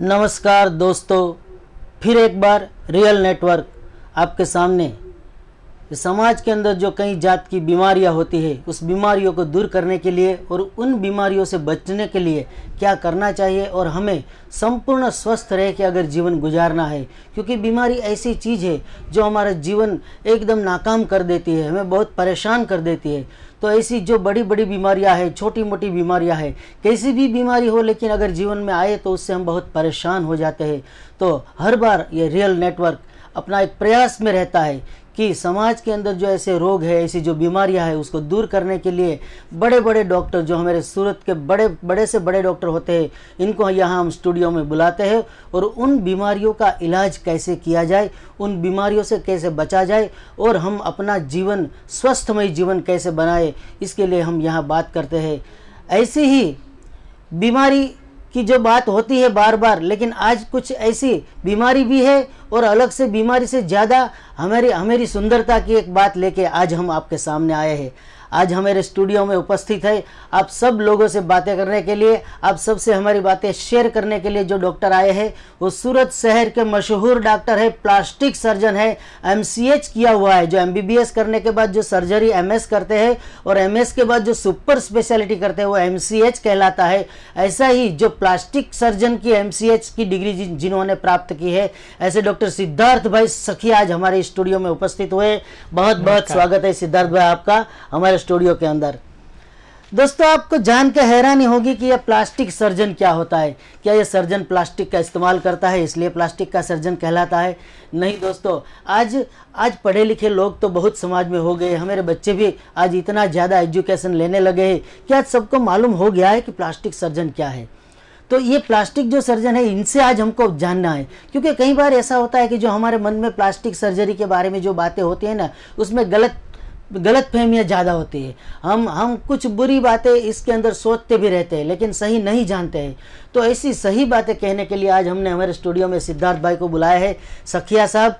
नमस्कार दोस्तों फिर एक बार रियल नेटवर्क आपके सामने समाज के अंदर जो कई जात की बीमारियां होती है उस बीमारियों को दूर करने के लिए और उन बीमारियों से बचने के लिए क्या करना चाहिए और हमें संपूर्ण स्वस्थ रह के अगर जीवन गुजारना है क्योंकि बीमारी ऐसी चीज़ है जो हमारा जीवन एकदम नाकाम कर देती है हमें बहुत परेशान कर देती है तो ऐसी जो बड़ी बड़ी बीमारियां हैं छोटी मोटी बीमारियां हैं कैसी भी बीमारी हो लेकिन अगर जीवन में आए तो उससे हम बहुत परेशान हो जाते हैं तो हर बार ये रियल नेटवर्क अपना एक प्रयास में रहता है कि समाज के अंदर जो ऐसे रोग है ऐसी जो बीमारियां है उसको दूर करने के लिए बड़े बड़े डॉक्टर जो हमारे सूरत के बड़े बड़े से बड़े डॉक्टर होते हैं इनको यहाँ हम स्टूडियो में बुलाते हैं और उन बीमारियों का इलाज कैसे किया जाए उन बीमारियों से कैसे बचा जाए और हम अपना जीवन स्वस्थमय जीवन कैसे बनाए इसके लिए हम यहाँ बात करते हैं ऐसी ही बीमारी की जो बात होती है बार बार लेकिन आज कुछ ऐसी बीमारी भी है और अलग से बीमारी से ज़्यादा हमारी हमारी सुंदरता की एक बात लेके आज हम आपके सामने आए हैं आज हमारे स्टूडियो में उपस्थित है आप सब लोगों से बातें करने के लिए आप सबसे हमारी बातें शेयर करने के लिए जो डॉक्टर आए हैं वो सूरत शहर के मशहूर डॉक्टर है प्लास्टिक सर्जन है एम किया हुआ है जो एम करने के बाद जो सर्जरी एम करते हैं और एम के बाद जो सुपर स्पेशलिटी करते हैं वो एम कहलाता है ऐसा ही जो प्लास्टिक सर्जन की एम की डिग्री जिन्होंने प्राप्त की है ऐसे डॉक्टर सिद्धार्थ भाई सखी आज हमारे स्टूडियो में उपस्थित हुए बहुत बहुत स्वागत है सिद्धार्थ भाई आपका हमारे स्टूडियो के अंदर दोस्तों आपको जान के हैरानी होगी कि यह प्लास्टिक सर्जन क्या होता है क्या यह सर्जन प्लास्टिक का इस्तेमाल करता है इसलिए प्लास्टिक का सर्जन कहलाता है नहीं दोस्तों आज आज पढ़े लिखे लोग तो बहुत समाज में हो गए हमारे बच्चे भी आज इतना ज़्यादा एजुकेशन लेने लगे हैं कि आज सबको मालूम हो गया है कि प्लास्टिक सर्जन क्या है तो ये प्लास्टिक जो सर्जन है इनसे आज हमको जानना है क्योंकि कई बार ऐसा होता है कि जो हमारे मन में प्लास्टिक सर्जरी के बारे में जो बातें होती हैं ना उसमें गलत गलत फहमियाँ ज़्यादा होती है हम हम कुछ बुरी बातें इसके अंदर सोचते भी रहते हैं लेकिन सही नहीं जानते हैं तो ऐसी सही बातें कहने के लिए आज हमने हमारे स्टूडियो में सिद्धार्थ भाई को बुलाया है सखिया साहब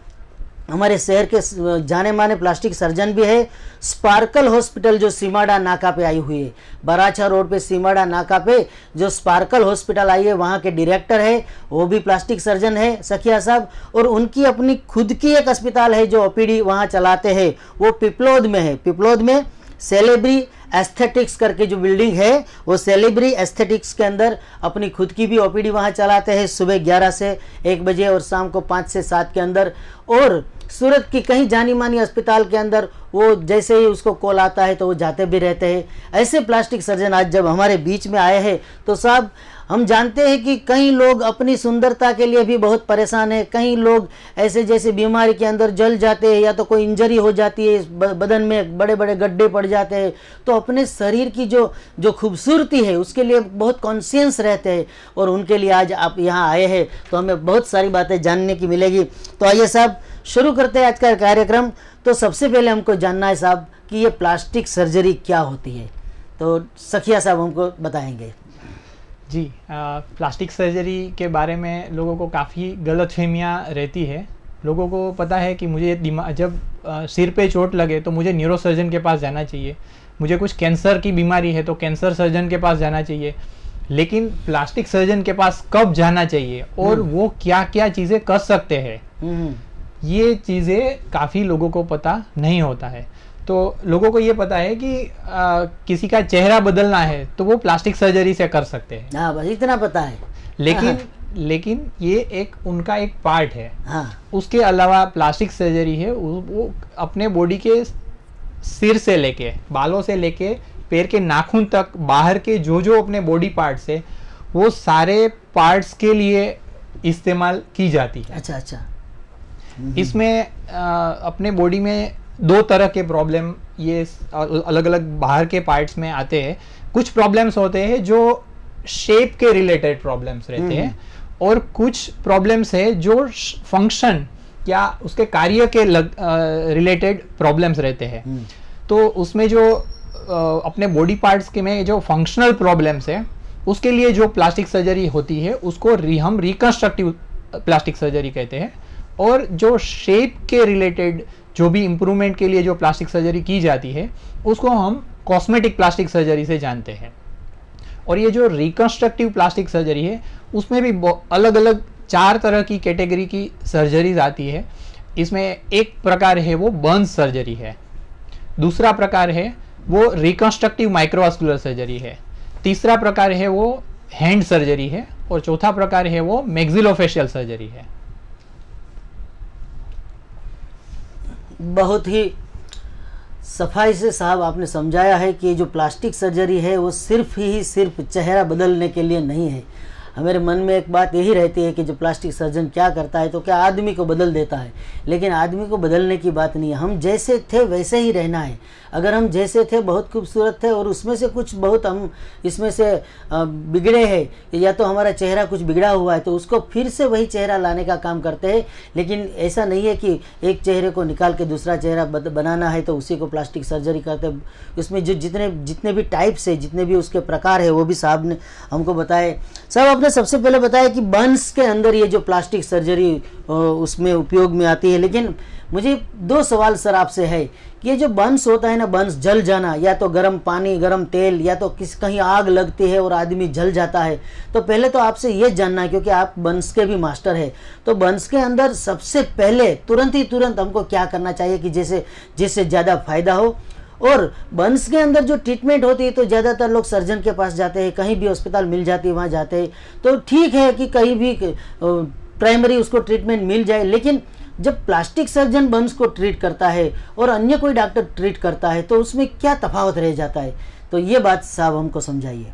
हमारे शहर के जाने माने प्लास्टिक सर्जन भी है स्पार्कल हॉस्पिटल जो सीमाडा नाका पे आई हुई है बराछा रोड पे सीमाडा नाका पे जो स्पार्कल हॉस्पिटल आई है वहाँ के डायरेक्टर है वो भी प्लास्टिक सर्जन है सखिया साहब और उनकी अपनी खुद की एक अस्पताल है जो ओपीडी वहाँ चलाते हैं वो पिपलोद में है पिपलोद में सेलेब्री एस्थेटिक्स करके जो बिल्डिंग है वो सेलेब्री एस्थेटिक्स के अंदर अपनी खुद की भी ओपीडी वहाँ चलाते हैं सुबह 11 से 1 बजे और शाम को 5 से 7 के अंदर और सूरत की कहीं जानी मानी अस्पताल के अंदर वो जैसे ही उसको कॉल आता है तो वो जाते भी रहते हैं ऐसे प्लास्टिक सर्जन आज जब हमारे बीच में आए हैं तो साहब हम जानते हैं कि कई लोग अपनी सुंदरता के लिए भी बहुत परेशान है कई लोग ऐसे जैसे बीमारी के अंदर जल जाते हैं या तो कोई इंजरी हो जाती है बदन में बड़े बड़े गड्ढे पड़ जाते हैं तो अपने शरीर की जो जो खूबसूरती है उसके लिए बहुत कॉन्शियस रहते हैं और उनके लिए आज आप यहाँ आए हैं तो हमें बहुत सारी बातें जानने की मिलेगी तो आइए साहब शुरू करते हैं आज का कार्यक्रम तो सबसे पहले हमको जानना है साहब कि ये प्लास्टिक सर्जरी क्या होती है तो सखिया साहब हमको बताएंगे जी आ, प्लास्टिक सर्जरी के बारे में लोगों को काफ़ी गलत फहमियाँ रहती है लोगों को पता है कि मुझे दिमाग जब आ, सिर पे चोट लगे तो मुझे न्यूरो सर्जन के पास जाना चाहिए मुझे कुछ कैंसर की बीमारी है तो कैंसर सर्जन के पास जाना चाहिए लेकिन प्लास्टिक सर्जन के पास कब जाना चाहिए और हम्म। वो क्या क्या चीज़ें कर सकते हैं हम्म। ये चीज़ें काफ़ी लोगों को पता नहीं होता है तो लोगों को ये पता है कि आ, किसी का चेहरा बदलना है तो वो प्लास्टिक सर्जरी से कर सकते हैं हाँ बस इतना पता है लेकिन हाँ। लेकिन ये एक उनका एक पार्ट है हाँ। उसके अलावा प्लास्टिक सर्जरी है वो अपने बॉडी के सिर से लेके बालों से लेके पैर के नाखून तक बाहर के जो जो अपने बॉडी पार्ट्स है वो सारे पार्ट्स के लिए इस्तेमाल की जाती है अच्छा अच्छा हम्म। इसमें अपने बॉडी में दो तरह के प्रॉब्लम ये अलग अलग बाहर के पार्ट्स में आते हैं कुछ प्रॉब्लम्स होते हैं जो शेप के रिलेटेड प्रॉब्लम्स रहते हम्म। हैं और कुछ प्रॉब्लम्स है जो फंक्शन या उसके कार्य के रिलेटेड प्रॉब्लम्स रहते हैं हम्म। तो उसमें जो अपने बॉडी पार्ट्स के में जो फंक्शनल प्रॉब्लम्स है उसके लिए जो प्लास्टिक सर्जरी होती है उसको हम रिकंस्ट्रक्टिव प्लास्टिक सर्जरी कहते हैं और जो शेप के रिलेटेड जो भी इम्प्रूवमेंट के लिए जो प्लास्टिक सर्जरी की जाती है उसको हम कॉस्मेटिक प्लास्टिक सर्जरी से जानते हैं और ये जो रिकन्स्ट्रक्टिव प्लास्टिक सर्जरी है उसमें भी अलग अलग चार तरह की कैटेगरी की सर्जरीज आती है इसमें एक प्रकार है वो बर्न सर्जरी है दूसरा प्रकार है वो रिकन्स्ट्रक्टिव माइक्रोवास्कुलर सर्जरी है तीसरा प्रकार है वो हैंड सर्जरी है और चौथा प्रकार है वो मैग्जिलोफेशियल सर्जरी है बहुत ही सफाई से साहब आपने समझाया है कि जो प्लास्टिक सर्जरी है वो सिर्फ ही सिर्फ चेहरा बदलने के लिए नहीं है हमारे मन में एक बात यही रहती है कि जो प्लास्टिक सर्जन क्या करता है तो क्या आदमी को बदल देता है लेकिन आदमी को बदलने की बात नहीं है हम जैसे थे वैसे ही रहना है अगर हम जैसे थे बहुत खूबसूरत थे और उसमें से कुछ बहुत हम इसमें से बिगड़े हैं या तो हमारा चेहरा कुछ बिगड़ा हुआ है तो उसको फिर से वही चेहरा लाने का काम करते हैं लेकिन ऐसा नहीं है कि एक चेहरे को निकाल के दूसरा चेहरा बनाना है तो उसी को प्लास्टिक सर्जरी करते उसमें जो जितने जितने भी टाइप्स है जितने भी उसके प्रकार है वो भी साहब ने हमको बताए साहब आपने सबसे पहले बताया कि बंस के अंदर ये जो प्लास्टिक सर्जरी उसमें उपयोग में आती है लेकिन मुझे दो सवाल सर आपसे है कि ये जो बंस होता है ना बंस जल जाना या तो गर्म पानी गर्म तेल या तो किस कहीं आग लगती है और आदमी जल जाता है तो पहले तो आपसे ये जानना है क्योंकि आप बंस के भी मास्टर है तो बंस के अंदर सबसे पहले तुरंत ही तुरंत हमको क्या करना चाहिए कि जैसे जिससे ज़्यादा फायदा हो और बंस के अंदर जो ट्रीटमेंट होती है तो ज़्यादातर लोग सर्जन के पास जाते हैं कहीं भी अस्पताल मिल जाती है वहाँ जाते हैं तो ठीक है कि कहीं भी प्राइमरी उसको ट्रीटमेंट मिल जाए लेकिन जब प्लास्टिक सर्जन बंस को ट्रीट करता है और अन्य कोई डॉक्टर ट्रीट करता है तो उसमें क्या तफावत रह जाता है तो ये बात साहब हमको समझाइए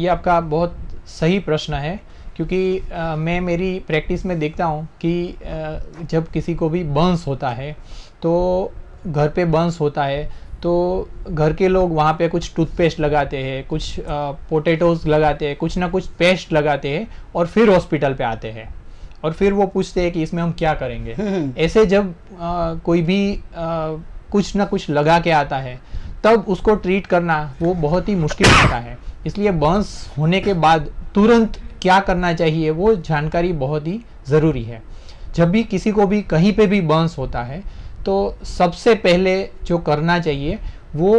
ये आपका बहुत सही प्रश्न है क्योंकि आ, मैं मेरी प्रैक्टिस में देखता हूँ कि आ, जब किसी को भी बर्न्स होता है तो घर पे बंस होता है तो घर के लोग वहाँ पे कुछ टूथपेस्ट लगाते हैं कुछ पोटैटोज लगाते हैं कुछ ना कुछ पेस्ट लगाते हैं और फिर हॉस्पिटल पे आते हैं और फिर वो पूछते हैं कि इसमें हम क्या करेंगे हम्म, हम्म। ऐसे जब आ, कोई भी आ, कुछ ना कुछ लगा के आता है तब उसको ट्रीट करना वो बहुत ही मुश्किल होता है इसलिए बंस होने के बाद तुरंत क्या करना चाहिए वो जानकारी बहुत ही ज़रूरी है जब भी किसी को भी कहीं पे भी बंस होता है तो सबसे पहले जो करना चाहिए वो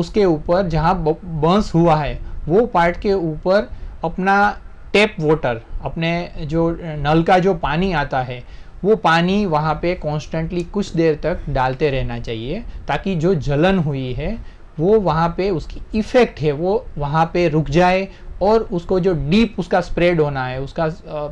उसके ऊपर जहाँ बंस हुआ है वो पार्ट के ऊपर अपना टेप वाटर अपने जो नल का जो पानी आता है वो पानी वहाँ पे कॉन्स्टेंटली कुछ देर तक डालते रहना चाहिए ताकि जो जलन हुई है वो वहाँ पे उसकी इफ़ेक्ट है वो वहाँ पे रुक जाए और उसको जो डीप उसका स्प्रेड होना है उसका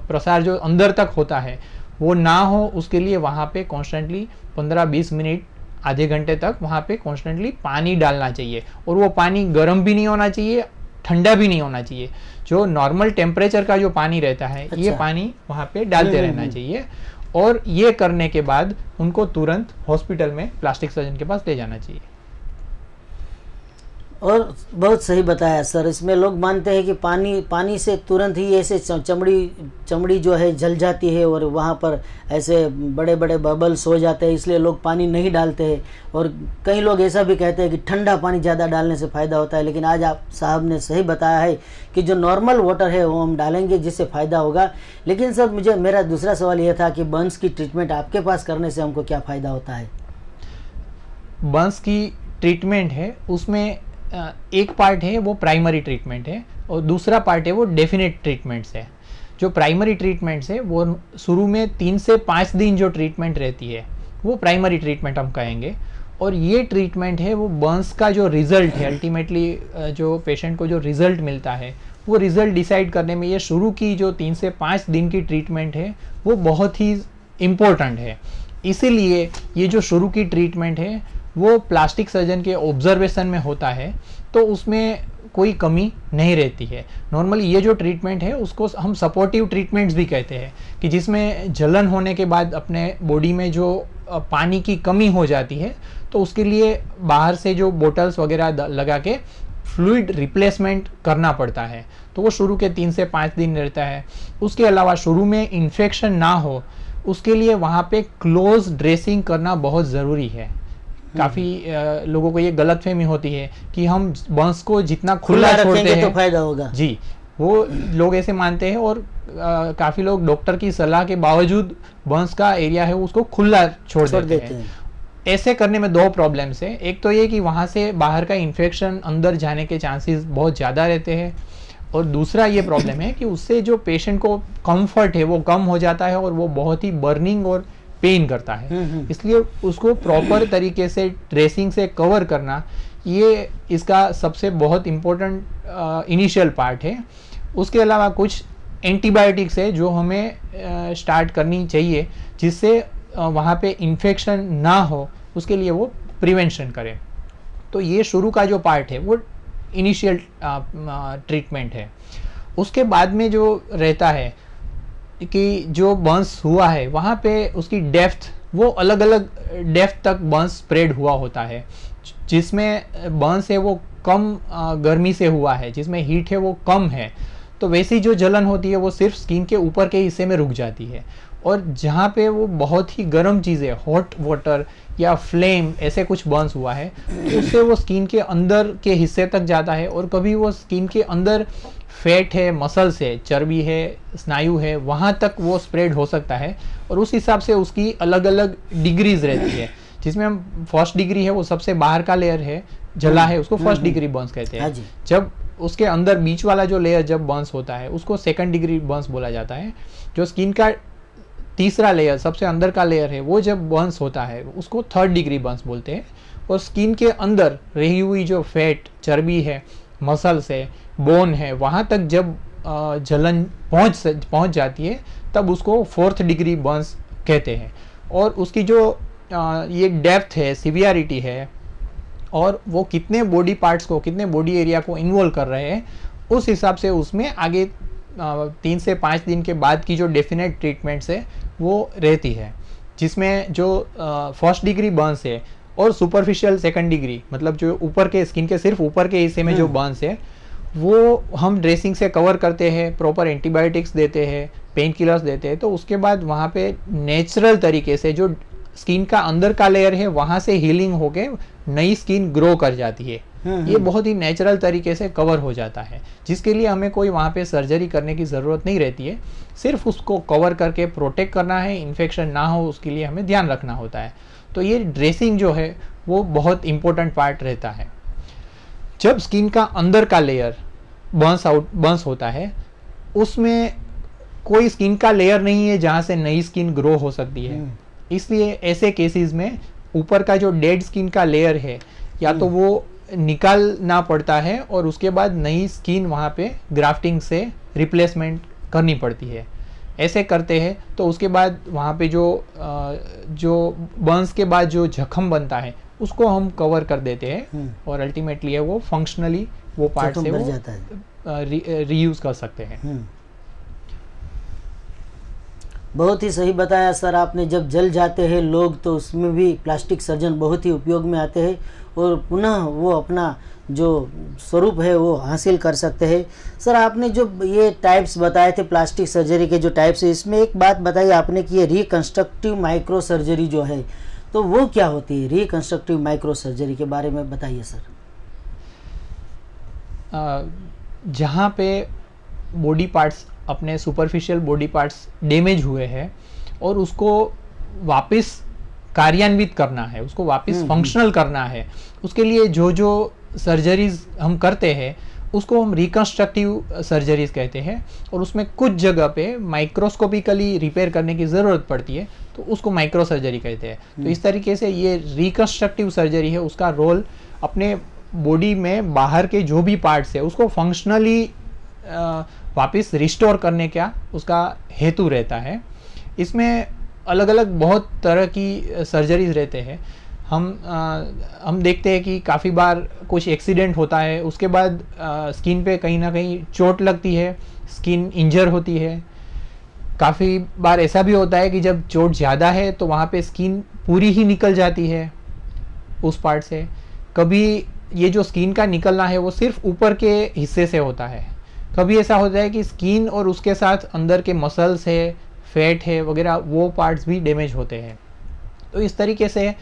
प्रसार जो अंदर तक होता है वो ना हो उसके लिए वहाँ पे कॉन्स्टेंटली 15-20 मिनट आधे घंटे तक वहाँ पे कॉन्स्टेंटली पानी डालना चाहिए और वो पानी गर्म भी नहीं होना चाहिए ठंडा भी नहीं होना चाहिए जो नॉर्मल टेम्परेचर का जो पानी रहता है अच्छा। ये पानी वहाँ पे डालते हम्म, रहना हम्म, हम्म। चाहिए और ये करने के बाद उनको तुरंत हॉस्पिटल में प्लास्टिक सर्जन के पास ले जाना चाहिए और बहुत सही बताया सर इसमें लोग मानते हैं कि पानी पानी से तुरंत ही ऐसे चमड़ी चमड़ी जो है जल जाती है और वहाँ पर ऐसे बड़े बड़े बबल्स हो जाते हैं इसलिए लोग पानी नहीं डालते हैं और कई लोग ऐसा भी कहते हैं कि ठंडा पानी ज़्यादा डालने से फ़ायदा होता है लेकिन आज आप साहब ने सही बताया है कि जो नॉर्मल वाटर है वो हम डालेंगे जिससे फ़ायदा होगा लेकिन सर मुझे मेरा दूसरा सवाल यह था कि बंस की ट्रीटमेंट आपके पास करने से हमको क्या फ़ायदा होता है बंस की ट्रीटमेंट है उसमें एक पार्ट है वो प्राइमरी ट्रीटमेंट है और दूसरा पार्ट है वो डेफिनेट ट्रीटमेंट्स है जो प्राइमरी ट्रीटमेंट्स है वो शुरू में तीन से पाँच दिन जो ट्रीटमेंट रहती है वो प्राइमरी ट्रीटमेंट हम कहेंगे और ये ट्रीटमेंट है वो बर्न्स का जो रिज़ल्ट है अल्टीमेटली जो पेशेंट को जो रिज़ल्ट मिलता है वो रिज़ल्ट डिसाइड करने में ये शुरू की जो तीन से पाँच दिन की ट्रीटमेंट है वो बहुत ही इम्पोर्टेंट है इसीलिए ये जो शुरू की ट्रीटमेंट है वो प्लास्टिक सर्जन के ऑब्जर्वेशन में होता है तो उसमें कोई कमी नहीं रहती है नॉर्मली ये जो ट्रीटमेंट है उसको हम सपोर्टिव ट्रीटमेंट्स भी कहते हैं कि जिसमें जलन होने के बाद अपने बॉडी में जो पानी की कमी हो जाती है तो उसके लिए बाहर से जो बोटल्स वगैरह लगा के फ्लूड रिप्लेसमेंट करना पड़ता है तो वो शुरू के तीन से पाँच दिन रहता है उसके अलावा शुरू में इन्फेक्शन ना हो उसके लिए वहाँ पे क्लोज ड्रेसिंग करना बहुत ज़रूरी है काफी लोगों को ये गलत फहमी होती है कि हम बंस को जितना खुला छोड़ते हैं तो फायदा होगा जी वो लोग ऐसे मानते हैं और आ, काफी लोग डॉक्टर की सलाह के बावजूद बंस का एरिया है उसको खुला छोड़, देते, देते हैं ऐसे करने में दो प्रॉब्लम्स है एक तो ये कि वहाँ से बाहर का इन्फेक्शन अंदर जाने के चांसेस बहुत ज़्यादा रहते हैं और दूसरा ये प्रॉब्लम है कि उससे जो पेशेंट को कंफर्ट है वो कम हो जाता है और वो बहुत ही बर्निंग और पेन करता है हम्म, हम्म। इसलिए उसको प्रॉपर तरीके से ड्रेसिंग से कवर करना ये इसका सबसे बहुत इम्पोर्टेंट इनिशियल पार्ट है उसके अलावा कुछ एंटीबायोटिक्स है जो हमें स्टार्ट करनी चाहिए जिससे वहाँ पे इन्फेक्शन ना हो उसके लिए वो प्रिवेंशन करें तो ये शुरू का जो पार्ट है वो इनिशियल ट्रीटमेंट है उसके बाद में जो रहता है की जो बंस हुआ है वहाँ पे उसकी डेफ्थ वो अलग अलग डेफ्थ तक बंस स्प्रेड हुआ होता है जिसमें बंस है वो कम गर्मी से हुआ है जिसमें हीट है वो कम है तो वैसी जो जलन होती है वो सिर्फ स्किन के ऊपर के हिस्से में रुक जाती है और जहाँ पे वो बहुत ही गर्म चीज़ें हॉट वाटर या फ्लेम ऐसे कुछ बर्न्स हुआ है तो उससे वो स्किन के अंदर के हिस्से तक जाता है और कभी वो स्किन के अंदर फैट है मसल्स है चर्बी है स्नायु है वहाँ तक वो स्प्रेड हो सकता है और उस हिसाब से उसकी अलग अलग डिग्रीज रहती है जिसमें हम फर्स्ट डिग्री है वो सबसे बाहर का लेयर है जला है उसको first hmm, degree burns hmm. कहते हैं हाँ जब उसके अंदर बीच वाला जो लेयर जब बर्न्स होता है उसको सेकंड डिग्री बर्न्स बोला जाता है जो स्किन का तीसरा लेयर सबसे अंदर का लेयर है वो जब बर्न्स होता है उसको थर्ड डिग्री बर्न्स बोलते हैं और स्किन के अंदर रही हुई जो फैट चर्बी है मसल्स है बोन है वहाँ तक जब जलन पहुँच पहुँच जाती है तब उसको फोर्थ डिग्री बर्न्स कहते हैं और उसकी जो ये डेप्थ है सीवियरिटी है और वो कितने बॉडी पार्ट्स को कितने बॉडी एरिया को इन्वॉल्व कर रहे हैं उस हिसाब से उसमें आगे तीन से पाँच दिन के बाद की जो डेफिनेट ट्रीटमेंट्स है वो रहती है जिसमें जो फर्स्ट डिग्री बर्न्स है और सुपरफिशियल सेकंड डिग्री मतलब जो ऊपर के स्किन के सिर्फ ऊपर के हिस्से में जो बांस हम्म। है वो हम ड्रेसिंग से कवर करते हैं प्रॉपर एंटीबायोटिक्स देते हैं पेन किलर्स देते हैं तो उसके बाद वहाँ पे नेचुरल तरीके से जो स्किन का अंदर का लेयर है वहाँ से हीलिंग होके नई स्किन ग्रो कर जाती है हम्म, ये हम्म। बहुत ही नेचुरल तरीके से कवर हो जाता है जिसके लिए हमें कोई वहाँ पे सर्जरी करने की ज़रूरत नहीं रहती है सिर्फ उसको कवर करके प्रोटेक्ट करना है इन्फेक्शन ना हो उसके लिए हमें ध्यान रखना होता है तो ये ड्रेसिंग जो है वो बहुत इम्पोर्टेंट पार्ट रहता है जब स्किन का अंदर का लेयर बंस आउट बंस होता है उसमें कोई स्किन का लेयर नहीं है जहाँ से नई स्किन ग्रो हो सकती है हम्म। इसलिए ऐसे केसेस में ऊपर का जो डेड स्किन का लेयर है या तो हम्म। वो निकालना पड़ता है और उसके बाद नई स्किन वहाँ पे ग्राफ्टिंग से रिप्लेसमेंट करनी पड़ती है ऐसे करते हैं तो उसके बाद वहाँ पे जो जो बर्न्स के बाद जो जख्म बनता है उसको हम कवर कर देते हैं हम्म। और अल्टीमेटली है वो फंक्शनली वो पार्ट से वो रीयूज कर सकते हैं हम्म। बहुत ही सही बताया सर आपने जब जल जाते हैं लोग तो उसमें भी प्लास्टिक सर्जन बहुत ही उपयोग में आते हैं और पुनः वो अपना जो स्वरूप है वो हासिल कर सकते हैं सर आपने जो ये टाइप्स बताए थे प्लास्टिक सर्जरी के जो टाइप्स है इसमें एक बात बताई आपने कि ये रिकन्स्ट्रक्टिव माइक्रो सर्जरी जो है तो वो क्या होती है रिकन्स्ट्रक्टिव माइक्रो सर्जरी के बारे में बताइए सर जहाँ पे बॉडी पार्ट्स अपने सुपरफिशियल बॉडी पार्ट्स डैमेज हुए हैं और उसको वापस कार्यान्वित करना है उसको वापस फंक्शनल हम्म, हम्म। करना है उसके लिए जो जो सर्जरीज हम करते हैं उसको हम रिकन्स्ट्रक्टिव सर्जरीज कहते हैं और उसमें कुछ जगह पे माइक्रोस्कोपिकली रिपेयर करने की ज़रूरत पड़ती है तो उसको माइक्रो सर्जरी कहते हैं तो इस हम्म। तरीके से ये रिकन्स्ट्रक्टिव सर्जरी है उसका रोल अपने बॉडी में बाहर के जो भी पार्ट्स है उसको फंक्शनली वापस रिस्टोर करने का उसका हेतु रहता है इसमें अलग अलग बहुत तरह की सर्जरीज रहते हैं हम आ, हम देखते हैं कि काफ़ी बार कुछ एक्सीडेंट होता है उसके बाद आ, स्किन पे कहीं ना कहीं चोट लगती है स्किन इंजर होती है काफ़ी बार ऐसा भी होता है कि जब चोट ज़्यादा है तो वहाँ पे स्किन पूरी ही निकल जाती है उस पार्ट से कभी ये जो स्किन का निकलना है वो सिर्फ ऊपर के हिस्से से होता है कभी ऐसा होता है कि स्किन और उसके साथ अंदर के मसल्स है फैट है वगैरह वो पार्ट्स भी डैमेज होते हैं तो इस तरीके से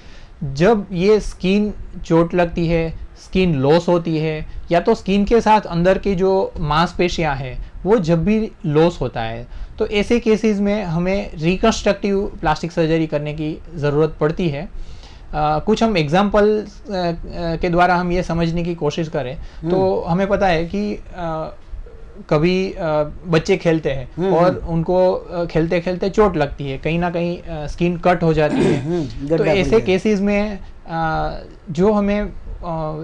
जब ये स्किन चोट लगती है स्किन लॉस होती है या तो स्किन के साथ अंदर की जो मांसपेशियाँ हैं वो जब भी लॉस होता है तो ऐसे केसेस में हमें रिकन्स्ट्रक्टिव प्लास्टिक सर्जरी करने की ज़रूरत पड़ती है Uh, कुछ हम एग्जाम्पल के द्वारा हम ये समझने की कोशिश करें हम्म। तो हमें पता है कि कभी बच्चे खेलते हैं हम्म, और हम्म। उनको खेलते खेलते चोट लगती है कहीं ना कहीं स्किन कट हो जाती है हम्म, तो ऐसे केसेस में जो हमें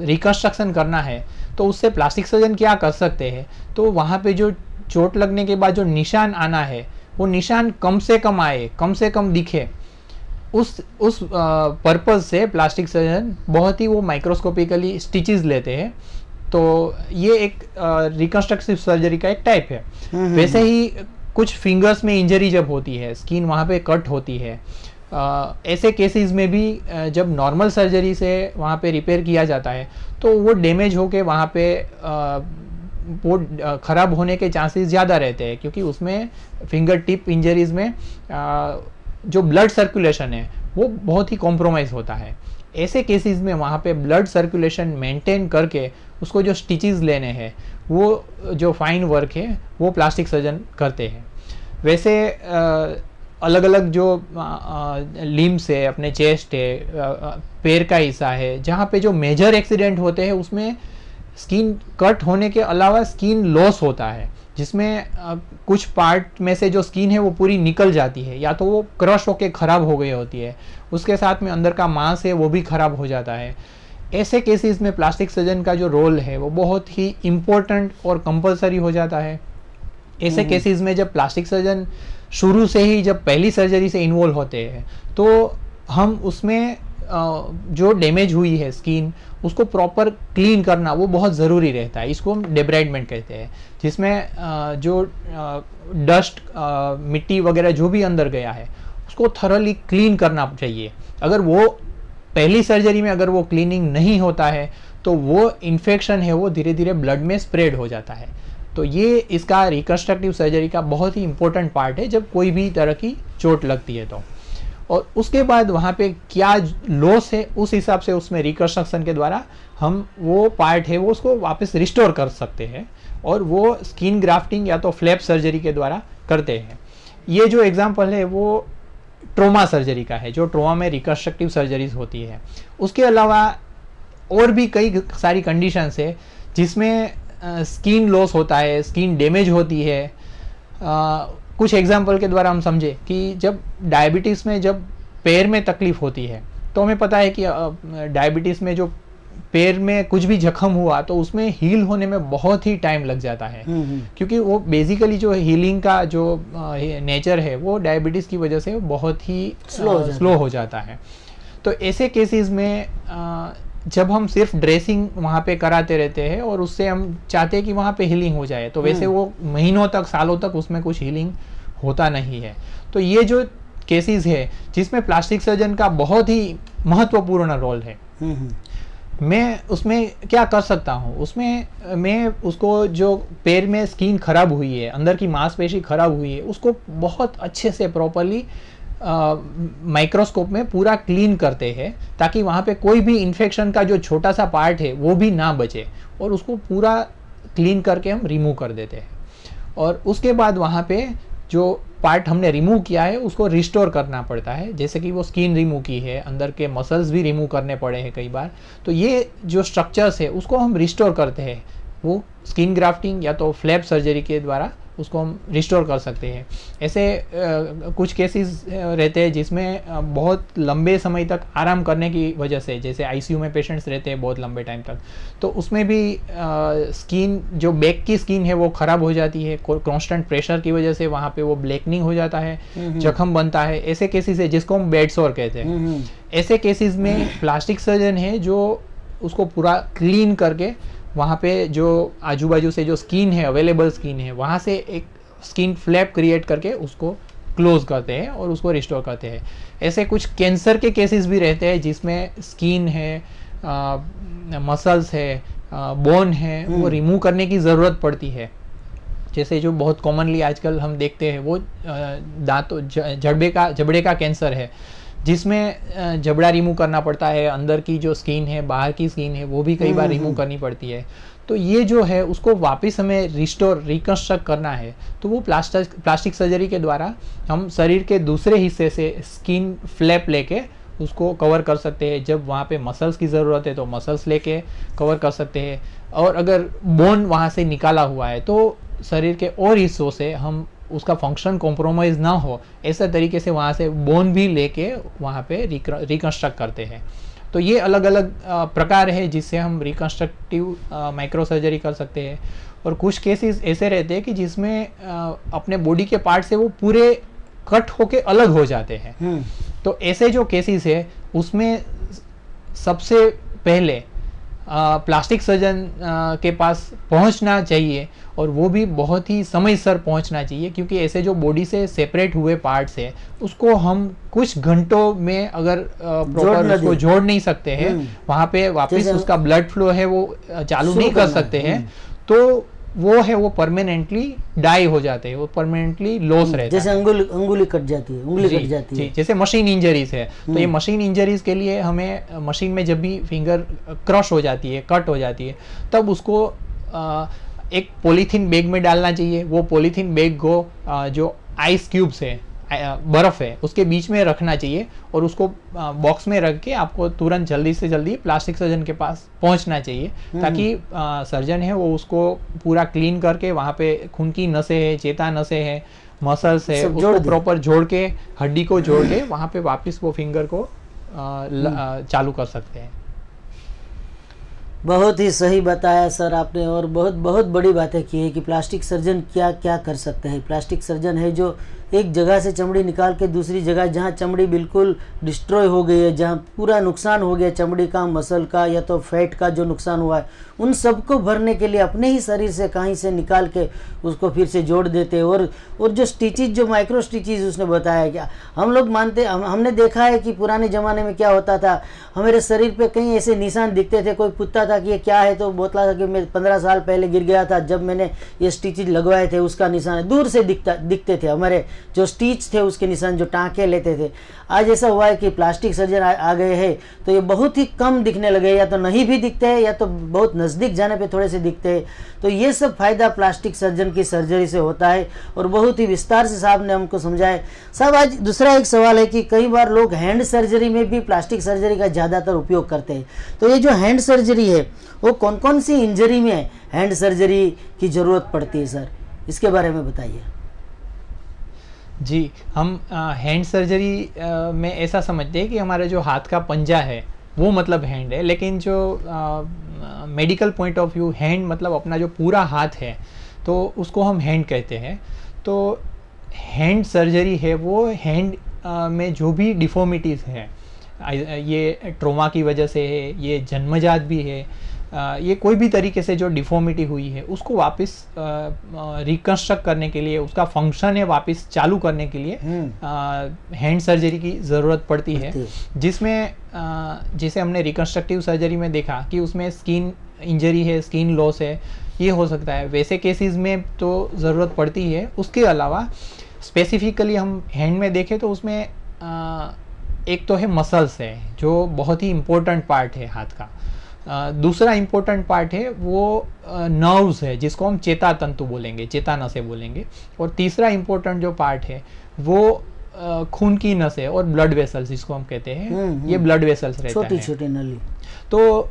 रिकंस्ट्रक्शन करना है तो उससे प्लास्टिक सर्जन क्या कर सकते हैं तो वहाँ पे जो चोट लगने के बाद जो निशान आना है वो निशान कम से कम आए कम से कम दिखे उस उस पर्पज़ से प्लास्टिक सर्जन बहुत ही वो माइक्रोस्कोपिकली स्टिचेस लेते हैं तो ये एक रिकन्स्ट्रक्टिव सर्जरी का एक टाइप है हम्म, हम्म, वैसे हम्म। ही कुछ फिंगर्स में इंजरी जब होती है स्किन वहाँ पे कट होती है आ, ऐसे केसेस में भी जब नॉर्मल सर्जरी से वहाँ पे रिपेयर किया जाता है तो वो डैमेज होके वहाँ पे वो ख़राब होने के चांसेस ज़्यादा रहते हैं क्योंकि उसमें फिंगर टिप इंजरीज में आ, जो ब्लड सर्कुलेशन है वो बहुत ही कॉम्प्रोमाइज़ होता है ऐसे केसेस में वहाँ पे ब्लड सर्कुलेशन मेंटेन करके उसको जो स्टिचेस लेने हैं वो जो फाइन वर्क है वो प्लास्टिक सर्जन करते हैं वैसे अलग अलग जो लिम्स है अपने चेस्ट है पैर का हिस्सा है जहाँ पे जो मेजर एक्सीडेंट होते हैं उसमें स्किन कट होने के अलावा स्किन लॉस होता है जिसमें कुछ पार्ट में से जो स्किन है वो पूरी निकल जाती है या तो वो क्रश होकर ख़राब हो गई होती है उसके साथ में अंदर का मांस है वो भी ख़राब हो जाता है ऐसे केसेस में प्लास्टिक सर्जन का जो रोल है वो बहुत ही इम्पोर्टेंट और कंपलसरी हो जाता है ऐसे केसेस हम्म। में जब प्लास्टिक सर्जन शुरू से ही जब पहली सर्जरी से इन्वॉल्व होते हैं तो हम उसमें जो डैमेज हुई है स्किन उसको प्रॉपर क्लीन करना वो बहुत ज़रूरी रहता है इसको हम डेब्राइडमेंट कहते हैं जिसमें जो डस्ट मिट्टी वगैरह जो भी अंदर गया है उसको थरली क्लीन करना चाहिए अगर वो पहली सर्जरी में अगर वो क्लीनिंग नहीं होता है तो वो इन्फेक्शन है वो धीरे धीरे ब्लड में स्प्रेड हो जाता है तो ये इसका रिकन्स्ट्रक्टिव सर्जरी का बहुत ही इम्पोर्टेंट पार्ट है जब कोई भी तरह की चोट लगती है तो और उसके बाद वहाँ पे क्या लॉस है उस हिसाब से उसमें रिकन्स्ट्रक्शन के द्वारा हम वो पार्ट है वो उसको वापस रिस्टोर कर सकते हैं और वो स्किन ग्राफ्टिंग या तो फ्लैप सर्जरी के द्वारा करते हैं ये जो एग्जाम्पल है वो ट्रोमा सर्जरी का है जो ट्रोमा में रिकन्स्ट्रक्टिव सर्जरीज होती है उसके अलावा और भी कई सारी कंडीशंस है जिसमें स्किन लॉस होता है स्किन डैमेज होती है आ, कुछ एग्जाम्पल के द्वारा हम समझे कि जब डायबिटीज़ में जब पैर में तकलीफ़ होती है तो हमें पता है कि डायबिटीज़ में जो पैर में कुछ भी जख्म हुआ तो उसमें हील होने में बहुत ही टाइम लग जाता है हम्म, हम्म। क्योंकि वो बेसिकली जो हीलिंग का जो नेचर है वो डायबिटीज़ की वजह से बहुत ही स्लो स्लो हो जाता है तो ऐसे केसेस में आ, जब हम सिर्फ ड्रेसिंग वहाँ पे कराते रहते हैं और उससे हम चाहते हैं कि वहाँ पे हीलिंग हो जाए तो हम्म। वैसे वो महीनों तक सालों तक उसमें कुछ हीलिंग होता नहीं है तो ये जो केसेस है जिसमें प्लास्टिक सर्जन का बहुत ही महत्वपूर्ण रोल है मैं उसमें क्या कर सकता हूँ उसमें मैं उसको जो पैर में स्किन खराब हुई है अंदर की मांसपेशी खराब हुई है उसको बहुत अच्छे से प्रॉपरली माइक्रोस्कोप में पूरा क्लीन करते हैं ताकि वहाँ पे कोई भी इन्फेक्शन का जो छोटा सा पार्ट है वो भी ना बचे और उसको पूरा क्लीन करके हम रिमूव कर देते हैं और उसके बाद वहाँ पे जो पार्ट हमने रिमूव किया है उसको रिस्टोर करना पड़ता है जैसे कि वो स्किन रिमूव की है अंदर के मसल्स भी रिमूव करने पड़े हैं कई बार तो ये जो स्ट्रक्चर्स है उसको हम रिस्टोर करते हैं वो स्किन ग्राफ्टिंग या तो फ्लैप सर्जरी के द्वारा उसको हम रिस्टोर कर सकते हैं ऐसे कुछ केसेस रहते हैं जिसमें बहुत लंबे समय तक आराम करने की वजह से जैसे आईसीयू में पेशेंट्स रहते हैं बहुत लंबे टाइम तक तो उसमें भी आ, स्किन जो बैक की स्किन है वो ख़राब हो जाती है कॉन्स्टेंट प्रेशर की वजह से वहाँ पे वो ब्लैकनिंग हो जाता है हम्म, हम्म। जख्म बनता है ऐसे केसेस है जिसको हम बेड सोर कहते हैं हम्म, ऐसे केसेस में प्लास्टिक सर्जन है जो उसको पूरा क्लीन करके वहाँ पे जो आजू बाजू से जो स्किन है अवेलेबल स्किन है वहाँ से एक स्किन फ्लैप क्रिएट करके उसको क्लोज करते हैं और उसको रिस्टोर करते हैं ऐसे कुछ कैंसर के केसेस भी रहते हैं जिसमें स्किन है मसल्स है बोन है वो रिमूव हम्म। करने की ज़रूरत पड़ती है जैसे जो बहुत कॉमनली आजकल हम देखते हैं वो दांतों जबड़े का जबड़े का कैंसर है जिसमें जबड़ा रिमूव करना पड़ता है अंदर की जो स्किन है बाहर की स्किन है वो भी कई हम्म, बार रिमूव हम्म, हम्म। करनी पड़ती है तो ये जो है उसको वापस हमें रिस्टोर रिकन्स्ट्रक्ट करना है तो वो प्लास्टिक प्लास्टिक सर्जरी के द्वारा हम शरीर के दूसरे हिस्से से स्किन फ्लैप लेके उसको कवर कर सकते हैं जब वहाँ पे मसल्स की ज़रूरत है तो मसल्स लेके कवर कर सकते हैं और अगर बोन वहाँ से निकाला हुआ है तो शरीर के और हिस्सों से हम उसका फंक्शन कॉम्प्रोमाइज़ ना हो ऐसा तरीके से वहाँ से बोन भी लेके वहाँ पे रिकन्स्ट्रक्ट करते हैं तो ये अलग अलग प्रकार है जिससे हम रिकन्स्ट्रक्टिव माइक्रो सर्जरी कर सकते हैं और कुछ केसेस ऐसे रहते हैं कि जिसमें अपने बॉडी के पार्ट से वो पूरे कट होके अलग हो जाते हैं हम्म। तो ऐसे जो केसेस है उसमें सबसे पहले प्लास्टिक सर्जन के पास पहुंचना चाहिए और वो भी बहुत ही समय सर पहुंचना चाहिए क्योंकि ऐसे जो बॉडी से सेपरेट हुए पार्ट्स है उसको हम कुछ घंटों में अगर प्रॉपर उसको जोड़ नहीं सकते हैं हम्म। वहाँ पे वापस उसका ब्लड फ्लो है वो चालू नहीं कर सकते हैं हम्म। तो वो है वो परमानेंटली डाई हो जाते हैं वो परमानेंटली हम्म, लॉस रहता जैसे अंगुली अंगुली कट जाती है उंगली कट जाती है जैसे मशीन इंजरीज है तो ये मशीन हम्म। इंजरीज के लिए हमें मशीन में जब भी फिंगर क्रश हो जाती है कट हो जाती है तब उसको आ, एक पॉलीथीन बैग में डालना चाहिए वो पॉलीथीन बैग को जो आइस क्यूब्स है बर्फ़ है उसके बीच में रखना चाहिए और उसको बॉक्स में रख के आपको तुरंत जल्दी से जल्दी प्लास्टिक सर्जन के पास पहुंचना चाहिए हम्म। ताकि सर्जन है वो उसको पूरा क्लीन करके वहाँ पे खून की नसें है चेता नसें है मसल्स है उसको प्रॉपर जोड़ के हड्डी को जोड़ के हम्म। वहाँ पे वापस वो फिंगर को आ, हम्म। आ, चालू कर सकते हैं बहुत ही सही बताया सर आपने और बहुत बहुत बड़ी बातें की है कि प्लास्टिक सर्जन क्या क्या कर सकते हैं प्लास्टिक सर्जन है जो एक जगह से चमड़ी निकाल के दूसरी जगह जहाँ चमड़ी बिल्कुल डिस्ट्रॉय हो गई है जहाँ पूरा नुकसान हो गया चमड़ी का मसल का या तो फैट का जो नुकसान हुआ है उन सबको भरने के लिए अपने ही शरीर से कहीं से निकाल के उसको फिर से जोड़ देते हैं और और जो स्टिचिज जो माइक्रो स्टिचिज उसने बताया क्या हम लोग मानते हम, हमने देखा है कि पुराने ज़माने में क्या होता था हमारे शरीर पर कहीं ऐसे निशान दिखते थे कोई पूछता था कि ये क्या है तो बोतला था कि मैं पंद्रह साल पहले गिर गया था जब मैंने ये स्टिचिज लगवाए थे उसका निशान दूर से दिखता दिखते थे हमारे जो स्टीच थे उसके निशान जो टाँके लेते थे आज ऐसा हुआ है कि प्लास्टिक सर्जन आ, आ गए हैं तो ये बहुत ही कम दिखने लगे या तो नहीं भी दिखते हैं या तो बहुत नज़दीक जाने पे थोड़े से दिखते हैं तो ये सब फ़ायदा प्लास्टिक सर्जन की सर्जरी से होता है और बहुत ही विस्तार से साहब ने हमको समझाए साहब आज दूसरा एक सवाल है कि कई बार लोग हैंड सर्जरी में भी प्लास्टिक सर्जरी का ज़्यादातर उपयोग करते हैं तो ये जो हैंड सर्जरी है वो कौन कौन सी इंजरी में हैंड सर्जरी की ज़रूरत पड़ती है सर इसके बारे में बताइए जी हम हैंड सर्जरी में ऐसा समझते हैं कि हमारा जो हाथ का पंजा है वो मतलब हैंड है लेकिन जो medical point of view hand मतलब अपना जो पूरा हाथ है तो उसको हम हैंड कहते हैं तो हैंड सर्जरी है वो हैंड में जो भी डिफॉर्मिटीज़ है ये ट्रोमा की वजह से है ये जन्मजात भी है ये कोई भी तरीके से जो डिफॉर्मिटी हुई है उसको वापस रिकंस्ट्रक्ट करने के लिए उसका फंक्शन है वापस चालू करने के लिए हैंड हम्म। सर्जरी की ज़रूरत पड़ती है जिसमें जिसे हमने रिकन्स्ट्रक्टिव सर्जरी में देखा कि उसमें स्किन इंजरी है स्किन लॉस है ये हो सकता है वैसे केसेस में तो ज़रूरत पड़ती है उसके अलावा स्पेसिफिकली हम हैंड में देखें तो उसमें आ, एक तो है मसल्स है जो बहुत ही इम्पोर्टेंट पार्ट है हाथ का दूसरा इम्पोर्टेंट पार्ट है वो नर्व्स है जिसको हम चेता तंतु बोलेंगे चेता नसे बोलेंगे और तीसरा इम्पोर्टेंट जो पार्ट है वो खून की नसें और ब्लड वेसल्स जिसको हम कहते हैं हम्म, हम्म। ये ब्लड वेसल्स रहते छोटी छोटी नली तो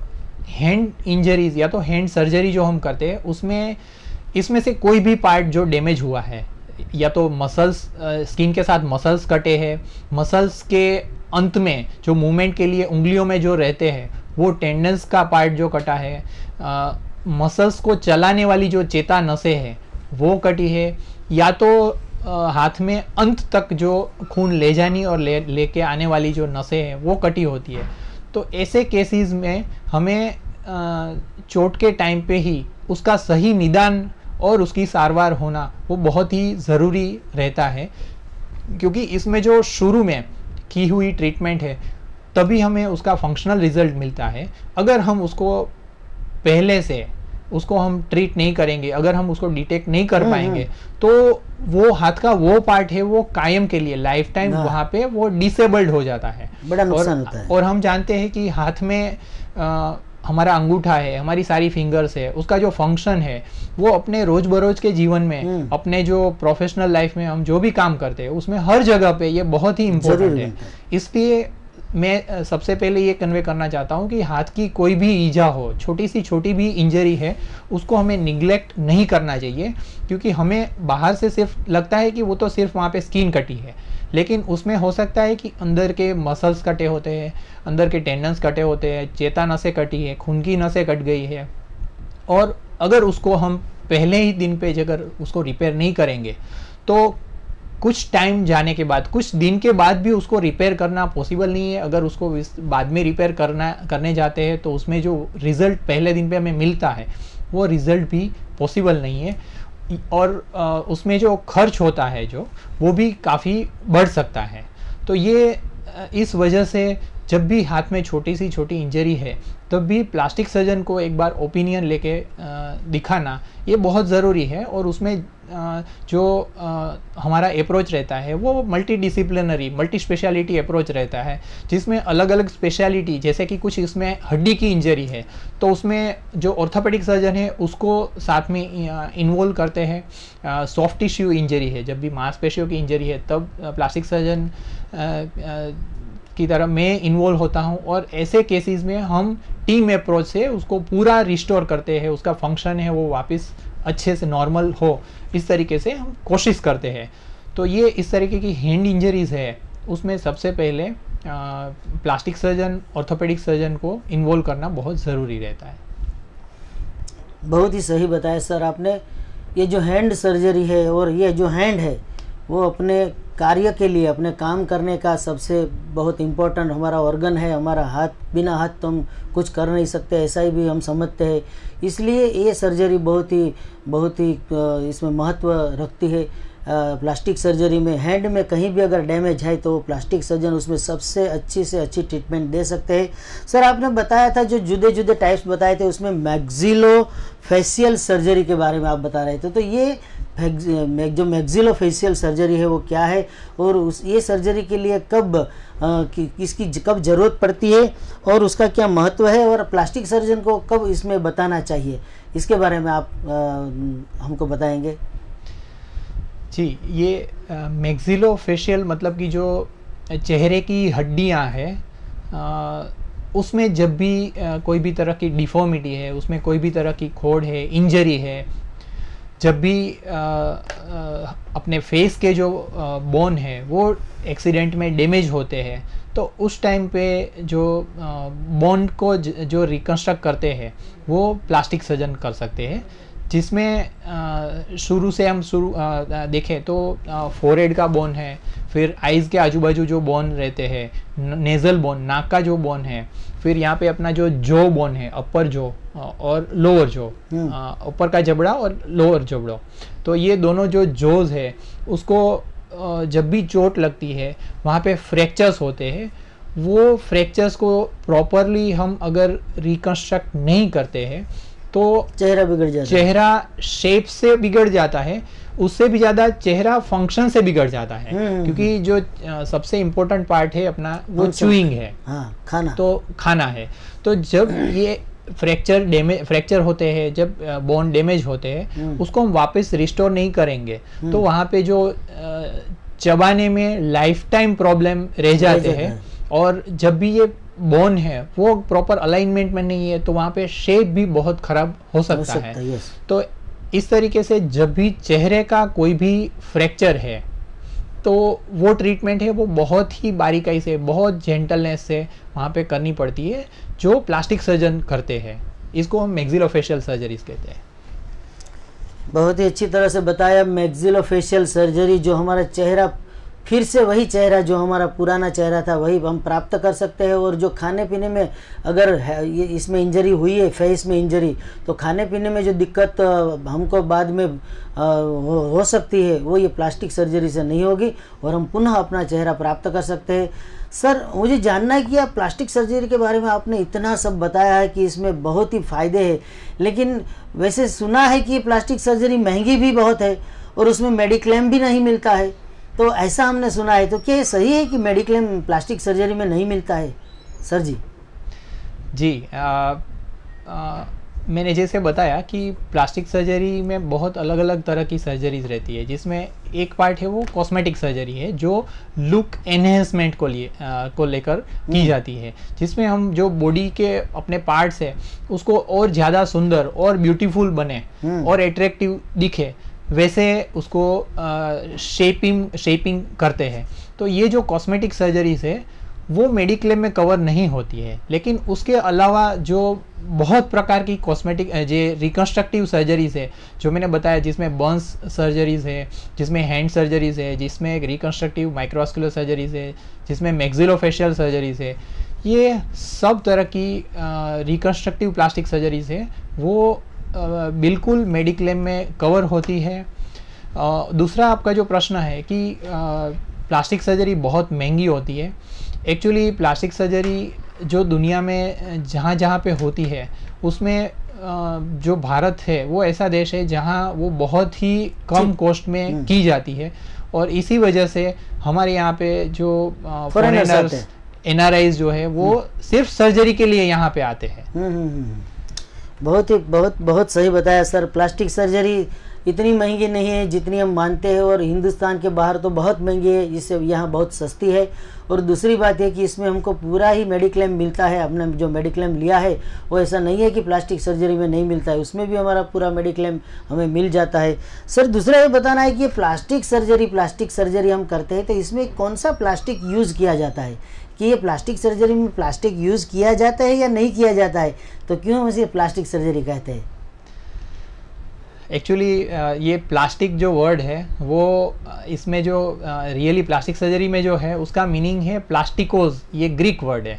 हैंड इंजरीज या तो हैंड सर्जरी जो हम करते हैं उसमें इसमें से कोई भी पार्ट जो डैमेज हुआ है या तो मसल्स स्किन के साथ मसल्स कटे हैं मसल्स के अंत में जो मूवमेंट के लिए उंगलियों में जो रहते हैं वो टेंडन्स का पार्ट जो कटा है मसल्स को चलाने वाली जो चेता नसें हैं वो कटी है या तो आ, हाथ में अंत तक जो खून ले जानी और ले लेके आने वाली जो नसें हैं वो कटी होती है तो ऐसे केसेस में हमें आ, चोट के टाइम पे ही उसका सही निदान और उसकी सारवार होना वो बहुत ही ज़रूरी रहता है क्योंकि इसमें जो शुरू में की हुई ट्रीटमेंट है तभी हमें उसका फंक्शनल रिजल्ट मिलता है अगर हम उसको पहले से उसको हम ट्रीट नहीं करेंगे अगर हम उसको डिटेक्ट नहीं कर हम्म, हम्म। पाएंगे तो वो हाथ का वो पार्ट है वो कायम के लिए लाइफ टाइम वहाँ पे वो डिसेबल्ड हो जाता है बड़ा और, होता है और हम जानते हैं कि हाथ में आ, हमारा अंगूठा है हमारी सारी फिंगर्स है उसका जो फंक्शन है वो अपने रोज बरोज के जीवन में हम्म। अपने जो प्रोफेशनल लाइफ में हम जो भी काम करते हैं उसमें हर जगह पे ये बहुत ही इम्पोर्टेंट है इसलिए मैं सबसे पहले ये कन्वे करना चाहता हूँ कि हाथ की कोई भी ईजा हो छोटी सी छोटी भी इंजरी है उसको हमें निग्लेक्ट नहीं करना चाहिए क्योंकि हमें बाहर से सिर्फ लगता है कि वो तो सिर्फ वहाँ पे स्किन कटी है लेकिन उसमें हो सकता है कि अंदर के मसल्स कटे होते हैं अंदर के टेंडन्स कटे होते हैं चेता नसें कटी है खून की नसें कट गई है और अगर उसको हम पहले ही दिन पे अगर उसको रिपेयर नहीं करेंगे तो कुछ टाइम जाने के बाद कुछ दिन के बाद भी उसको रिपेयर करना पॉसिबल नहीं है अगर उसको बाद में रिपेयर करना करने जाते हैं तो उसमें जो रिज़ल्ट पहले दिन पे हमें मिलता है वो रिज़ल्ट भी पॉसिबल नहीं है और उसमें जो खर्च होता है जो वो भी काफ़ी बढ़ सकता है तो ये इस वजह से जब भी हाथ में छोटी सी छोटी इंजरी है तब भी प्लास्टिक सर्जन को एक बार ओपिनियन लेके दिखाना ये बहुत ज़रूरी है और उसमें जो हमारा अप्रोच रहता है वो multidisciplinary multispecialty approach रहता है जिसमें अलग अलग स्पेशलिटी जैसे कि कुछ इसमें हड्डी की इंजरी है तो उसमें जो ऑर्थोपेडिक सर्जन है उसको साथ में इन्वॉल्व करते हैं सॉफ्ट टिश्यू इंजरी है जब भी मांसपेशियों की इंजरी है तब प्लास्टिक सर्जन की तरह मैं इन्वॉल्व होता हूँ और ऐसे केसेस में हम टीम अप्रोच से उसको पूरा रिस्टोर करते हैं उसका फंक्शन है वो वापस अच्छे से नॉर्मल हो इस तरीके से हम कोशिश करते हैं तो ये इस तरीके की हैंड इंजरीज है उसमें सबसे पहले आ, प्लास्टिक सर्जन ऑर्थोपेडिक सर्जन को इन्वॉल्व करना बहुत ज़रूरी रहता है बहुत ही सही बताया सर आपने ये जो हैंड सर्जरी है और ये जो हैंड है वो अपने कार्य के लिए अपने काम करने का सबसे बहुत इम्पोर्टेंट हमारा ऑर्गन है हमारा हाथ बिना हाथ तो हम कुछ कर नहीं सकते ऐसा ही भी हम समझते हैं इसलिए ये सर्जरी बहुत ही बहुत ही इसमें महत्व रखती है प्लास्टिक सर्जरी में हैंड में कहीं भी अगर डैमेज है तो प्लास्टिक सर्जन उसमें सबसे अच्छी से अच्छी ट्रीटमेंट दे सकते हैं सर आपने बताया था जो जुदे जुदे टाइप्स बताए थे उसमें मैग्जिलो फेसियल सर्जरी के बारे में आप बता रहे थे तो ये जो मैग्जिलो फेसियल सर्जरी है वो क्या है और उस ये सर्जरी के लिए कब कि, किसकी कब ज़रूरत पड़ती है और उसका क्या महत्व है और प्लास्टिक सर्जन को कब इसमें बताना चाहिए इसके बारे में आप आ, हमको बताएंगे जी ये मैग्जिलो फेशियल मतलब कि जो चेहरे की हड्डियाँ है आ, उसमें जब भी आ, कोई भी तरह की डिफॉर्मिटी है उसमें कोई भी तरह की खोड़ है इंजरी है जब भी आ, आ, अपने फेस के जो बोन है वो एक्सीडेंट में डैमेज होते हैं तो उस टाइम पे जो बोन को ज, जो रिकन्स्ट्रक्ट करते हैं वो प्लास्टिक सर्जन कर सकते हैं जिसमें शुरू से हम शुरू देखें तो फोरहेड का बोन है फिर आइज़ के आजू बाजू जो बोन रहते हैं नेज़ल बोन नाक का जो बोन है फिर यहाँ पे अपना जो जो बोन है अपर जो हाँ, और लोअर जो ऊपर का जबड़ा और लोअर जबड़ो तो ये दोनों जो जोज है उसको जब भी चोट लगती है वहाँ पे फ्रैक्चर्स होते हैं वो फ्रैक्चर्स को प्रॉपरली हम अगर रिकन्स्ट्रक्ट नहीं करते हैं तो चेहरा बिगड़ जाता चेहरा शेप से बिगड़ जाता है उससे भी ज़्यादा चेहरा फंक्शन से बिगड़ जाता है हम्म, हम्म, क्योंकि हम्म। जो सबसे इम्पोर्टेंट पार्ट है अपना वो चूइंग है हाँ, खाना तो खाना है तो जब ये फ्रैक्चर डेमेज फ्रैक्चर होते हैं जब बोन डैमेज होते हैं उसको हम वापस रिस्टोर नहीं करेंगे तो वहाँ पे जो चबाने में लाइफ टाइम प्रॉब्लम रह जाते हैं और जब भी ये बोन है वो प्रॉपर अलाइनमेंट में नहीं है तो वहाँ पे शेप भी बहुत खराब हो सकता, सकता है, है तो इस तरीके से जब भी चेहरे का कोई भी फ्रैक्चर है तो वो ट्रीटमेंट है वो बहुत ही बारीकाई से बहुत जेंटलनेस से वहाँ पे करनी पड़ती है जो प्लास्टिक सर्जन करते हैं इसको हम मैग्जिलोफेशियल सर्जरीज कहते हैं बहुत ही अच्छी तरह से बताया मैग्जिलोफेशियल सर्जरी जो हमारा चेहरा फिर से वही चेहरा जो हमारा पुराना चेहरा था वही हम प्राप्त कर सकते हैं और जो खाने पीने में अगर ये इसमें इंजरी हुई है फेस में इंजरी तो खाने पीने में जो दिक्कत हमको बाद में हो सकती है वो ये प्लास्टिक सर्जरी से नहीं होगी और हम पुनः अपना चेहरा प्राप्त कर सकते हैं सर मुझे जानना है कि आप प्लास्टिक सर्जरी के बारे में आपने इतना सब बताया है कि इसमें बहुत ही फ़ायदे हैं लेकिन वैसे सुना है कि प्लास्टिक सर्जरी महंगी भी बहुत है और उसमें मेडिक्लेम भी नहीं मिलता है तो ऐसा हमने सुना है तो क्या सही है कि मेडिक्लेम प्लास्टिक सर्जरी में नहीं मिलता है सर जी जी आ, आ, मैंने जैसे बताया कि प्लास्टिक सर्जरी में बहुत अलग अलग तरह की सर्जरीज रहती है जिसमें एक पार्ट है वो कॉस्मेटिक सर्जरी है जो लुक एनहेंसमेंट को लिए आ, को लेकर की हम्म। जाती है जिसमें हम जो बॉडी के अपने पार्ट्स है उसको और ज़्यादा सुंदर और ब्यूटीफुल बने हम्म। और अट्रैक्टिव दिखे वैसे उसको शेपिंग शेपिंग करते हैं तो ये जो कॉस्मेटिक सर्जरीज है वो मेडिक्लेम में कवर नहीं होती है लेकिन उसके अलावा जो बहुत प्रकार की कॉस्मेटिक जे रिकन्स्ट्रक्टिव सर्जरीज है जो मैंने बताया जिसमें बर्न्स सर्जरीज है जिसमें हैंड सर्जरीज है जिसमें एक रिकन्स्ट्रक्टिव माइक्रोस्कुलर सर्जरीज है जिसमें मैग्जिलोफेशियल सर्जरीज है ये सब तरह की रिकन्स्ट्रक्टिव प्लास्टिक सर्जरीज है वो बिल्कुल मेडिक्लेम में कवर होती है दूसरा आपका जो प्रश्न है कि प्लास्टिक सर्जरी बहुत महंगी होती है एक्चुअली प्लास्टिक सर्जरी जो दुनिया में जहाँ जहाँ पे होती है उसमें जो भारत है वो ऐसा देश है जहाँ वो बहुत ही कम कॉस्ट में हम्म। की जाती है और इसी वजह से हमारे यहाँ पे जो फॉरेनर्स एन जो है वो हम्म। सिर्फ सर्जरी के लिए यहाँ पे आते हैं हम्म, बहुत ही बहुत बहुत सही बताया सर प्लास्टिक सर्जरी इतनी महंगी नहीं है जितनी हम मानते हैं और हिंदुस्तान के बाहर तो बहुत महंगी है इससे यहाँ बहुत सस्ती है और दूसरी बात है कि इसमें हमको पूरा ही मेडिक्लेम मिलता है हमने जो मेडिक्लेम लिया है वो ऐसा नहीं है कि प्लास्टिक सर्जरी में नहीं मिलता है उसमें भी हमारा पूरा मेडिक्लेम हमें मिल जाता है सर दूसरा ये बताना है कि प्लास्टिक सर्जरी प्लास्टिक सर्जरी हम करते हैं तो इसमें कौन सा प्लास्टिक यूज़ किया जाता है कि ये प्लास्टिक सर्जरी में प्लास्टिक यूज़ किया जाता है या नहीं किया जाता है तो क्यों हम इसे प्लास्टिक सर्जरी कहते हैं एक्चुअली ये प्लास्टिक जो वर्ड है वो इसमें जो रियली प्लास्टिक सर्जरी में जो है उसका मीनिंग है प्लास्टिकोज ये ग्रीक वर्ड है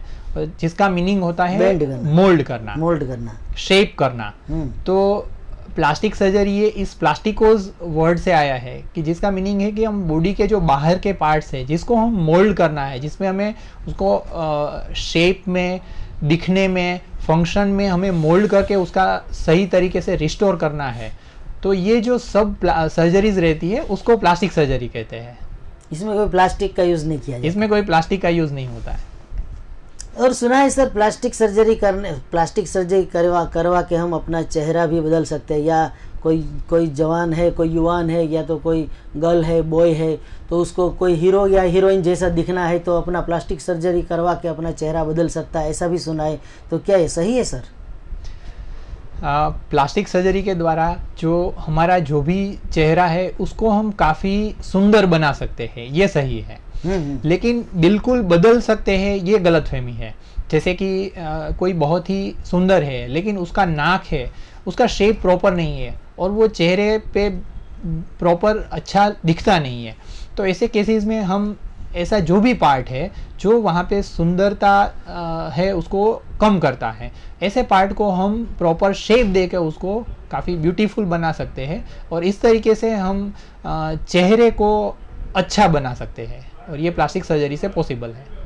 जिसका मीनिंग होता है मोल्ड करना मोल्ड करना शेप करना हम्म। तो प्लास्टिक सर्जरी ये इस प्लास्टिकोज वर्ड से आया है कि जिसका मीनिंग है कि हम बॉडी के जो बाहर के पार्ट्स हैं जिसको हम मोल्ड करना है जिसमें हमें उसको शेप में दिखने में फंक्शन में हमें मोल्ड करके उसका सही तरीके से रिस्टोर करना है तो ये जो सब सर्जरीज रहती है उसको प्लास्टिक सर्जरी कहते हैं इसमें कोई प्लास्टिक का यूज़ नहीं किया इसमें कोई प्लास्टिक का यूज़ नहीं होता है और सुना है सर प्लास्टिक सर्जरी करने प्लास्टिक सर्जरी करवा करवा के हम अपना चेहरा भी बदल सकते हैं या कोई कोई जवान है कोई युवान है या तो कोई गर्ल है बॉय है तो उसको कोई हीरो या हीरोइन जैसा दिखना है तो अपना प्लास्टिक सर्जरी करवा के अपना चेहरा बदल सकता है ऐसा भी सुना है तो क्या ये सही है सर आ, प्लास्टिक सर्जरी के द्वारा जो हमारा जो भी चेहरा है उसको हम काफ़ी सुंदर बना सकते हैं ये सही है लेकिन बिल्कुल बदल सकते हैं ये गलत फहमी है जैसे कि आ, कोई बहुत ही सुंदर है लेकिन उसका नाक है उसका शेप प्रॉपर नहीं है और वो चेहरे पे प्रॉपर अच्छा दिखता नहीं है तो ऐसे केसेस में हम ऐसा जो भी पार्ट है जो वहाँ पे सुंदरता है उसको कम करता है ऐसे पार्ट को हम प्रॉपर शेप दे उसको काफ़ी ब्यूटीफुल बना सकते हैं और इस तरीके से हम चेहरे को अच्छा बना सकते हैं और ये प्लास्टिक सर्जरी से पॉसिबल है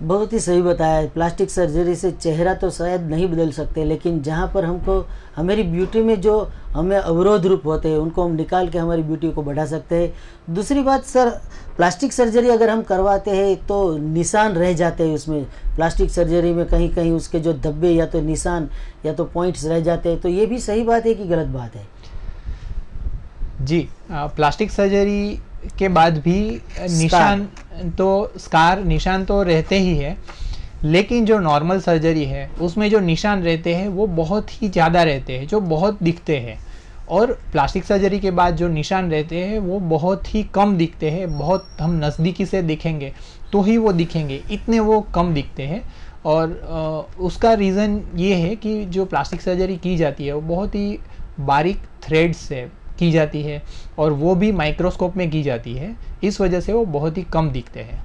बहुत ही सही बताया प्लास्टिक सर्जरी से चेहरा तो शायद नहीं बदल सकते लेकिन जहाँ पर हमको हमारी ब्यूटी में जो हमें अवरोध रूप होते हैं उनको हम निकाल के हमारी ब्यूटी को बढ़ा सकते हैं दूसरी बात सर प्लास्टिक सर्जरी अगर हम करवाते हैं तो निशान रह जाते हैं उसमें प्लास्टिक सर्जरी में कहीं कहीं उसके जो धब्बे या तो निशान या तो पॉइंट्स रह जाते हैं तो ये भी सही बात है कि गलत बात है जी प्लास्टिक सर्जरी के बाद भी निशान तो स्कार निशान तो रहते ही है लेकिन जो नॉर्मल सर्जरी है उसमें जो निशान रहते हैं वो बहुत ही ज़्यादा रहते हैं जो बहुत दिखते हैं और प्लास्टिक सर्जरी के बाद जो निशान रहते हैं वो बहुत ही कम दिखते हैं बहुत हम नज़दीकी से दिखेंगे तो ही वो दिखेंगे इतने वो कम दिखते हैं और उसका रीज़न ये है कि जो प्लास्टिक सर्जरी की जाती है वो बहुत ही बारीक थ्रेड्स से की जाती है और वो भी माइक्रोस्कोप में की जाती है इस वजह से वो बहुत ही कम दिखते हैं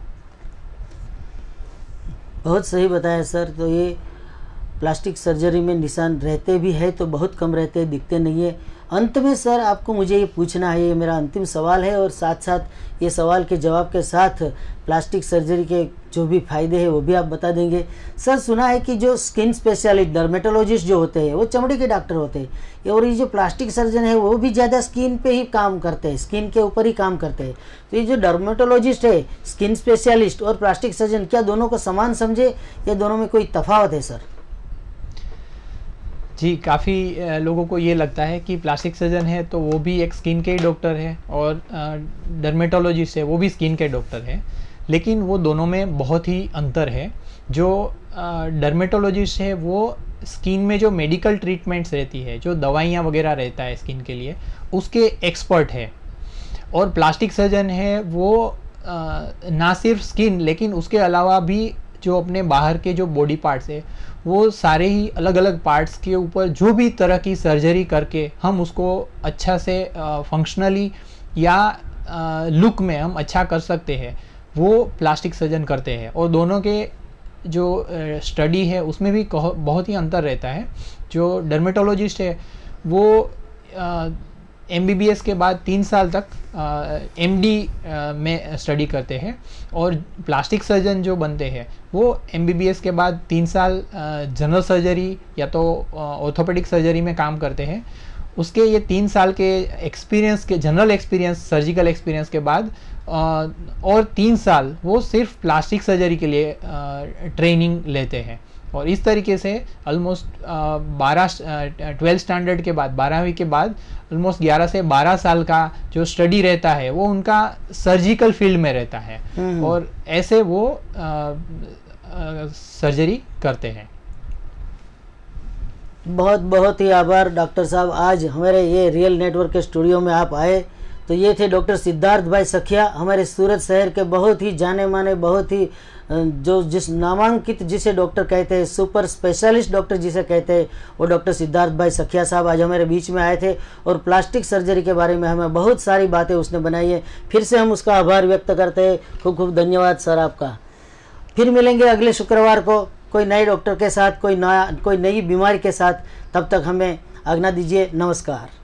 बहुत सही बताया सर तो ये प्लास्टिक सर्जरी में निशान रहते भी है तो बहुत कम रहते हैं दिखते नहीं है अंत में सर आपको मुझे ये पूछना है ये मेरा अंतिम सवाल है और साथ साथ ये सवाल के जवाब के साथ प्लास्टिक सर्जरी के जो भी फायदे हैं वो भी आप बता देंगे सर सुना है कि जो स्किन स्पेशलिस्ट डर्मेटोलॉजिस्ट जो होते हैं वो चमड़ी के डॉक्टर होते हैं और ये जो प्लास्टिक सर्जन है वो भी ज़्यादा स्किन पे ही काम करते हैं स्किन के ऊपर ही काम करते हैं तो ये जो डर्मेटोलॉजिस्ट है स्किन स्पेशलिस्ट और प्लास्टिक सर्जन क्या दोनों को समान समझे या दोनों में कोई तफावत है सर जी काफ़ी लोगों को ये लगता है कि प्लास्टिक सर्जन है तो वो भी एक स्किन के ही डॉक्टर है और डर्मेटोलॉजिस्ट है वो भी स्किन के डॉक्टर है लेकिन वो दोनों में बहुत ही अंतर है जो डर्मेटोलॉजिस्ट है वो स्किन में जो मेडिकल ट्रीटमेंट्स रहती है जो दवाइयाँ वगैरह रहता है स्किन के लिए उसके एक्सपर्ट है और प्लास्टिक सर्जन है वो आ, ना सिर्फ स्किन लेकिन उसके अलावा भी जो अपने बाहर के जो बॉडी पार्ट्स है वो सारे ही अलग अलग पार्ट्स के ऊपर जो भी तरह की सर्जरी करके हम उसको अच्छा से फंक्शनली या लुक में हम अच्छा कर सकते हैं वो प्लास्टिक सर्जन करते हैं और दोनों के जो स्टडी है उसमें भी बहुत ही अंतर रहता है जो डर्मेटोलॉजिस्ट है वो आ, एम के बाद तीन साल तक एम डी में स्टडी करते हैं और प्लास्टिक सर्जन जो बनते हैं वो एम के बाद तीन साल जनरल सर्जरी या तो ऑर्थोपेडिक सर्जरी में काम करते हैं उसके ये तीन साल के एक्सपीरियंस के जनरल एक्सपीरियंस सर्जिकल एक्सपीरियंस के बाद और तीन साल वो सिर्फ प्लास्टिक सर्जरी के लिए ट्रेनिंग लेते हैं और इस तरीके से ऑलमोस्ट बारह ट्वेल्थ स्टैंडर्ड के बाद बारहवीं के बाद ऑलमोस्ट ग्यारह से बारह साल का जो स्टडी रहता है वो उनका सर्जिकल फील्ड में रहता है हम्म। और ऐसे वो सर्जरी करते हैं बहुत बहुत ही आभार डॉक्टर साहब आज हमारे ये रियल नेटवर्क के स्टूडियो में आप आए तो ये थे डॉक्टर सिद्धार्थ भाई सखिया हमारे सूरत शहर के बहुत ही जाने माने बहुत ही जो जिस नामांकित जिसे डॉक्टर कहते हैं सुपर स्पेशलिस्ट डॉक्टर जिसे कहते हैं वो डॉक्टर सिद्धार्थ भाई सखिया साहब आज हमारे बीच में आए थे और प्लास्टिक सर्जरी के बारे में हमें बहुत सारी बातें उसने बनाई है फिर से हम उसका आभार व्यक्त करते हैं खूब खूब धन्यवाद सर आपका फिर मिलेंगे अगले शुक्रवार को कोई नए डॉक्टर के साथ कोई नया कोई नई बीमारी के साथ तब तक हमें आज्ञा दीजिए नमस्कार